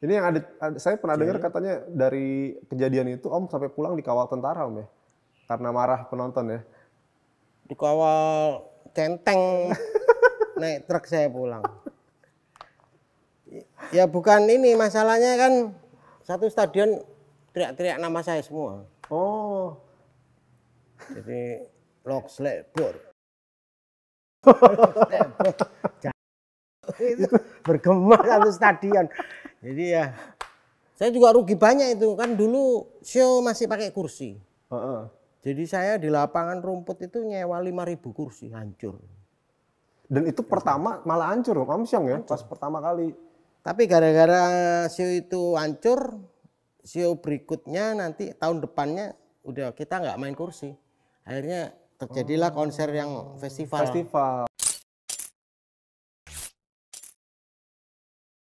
Ini yang ada, saya pernah dengar katanya dari kejadian itu Om sampai pulang dikawal tentara Om ya. Karena marah penonton ya. Dikawal centeng naik truk saya pulang. Ya bukan ini masalahnya kan satu stadion teriak-teriak nama saya semua. Oh. Jadi lok selebor. bergema satu stadion. Jadi ya saya juga rugi banyak itu kan dulu show masih pakai kursi. Uh -uh. Jadi saya di lapangan rumput itu nyewa lima ribu kursi hancur. Dan itu pertama malah hancur Om siang ya, hancur. pas pertama kali. Tapi gara-gara show itu hancur, show berikutnya nanti tahun depannya udah kita nggak main kursi. Akhirnya terjadilah konser yang festival. Festival.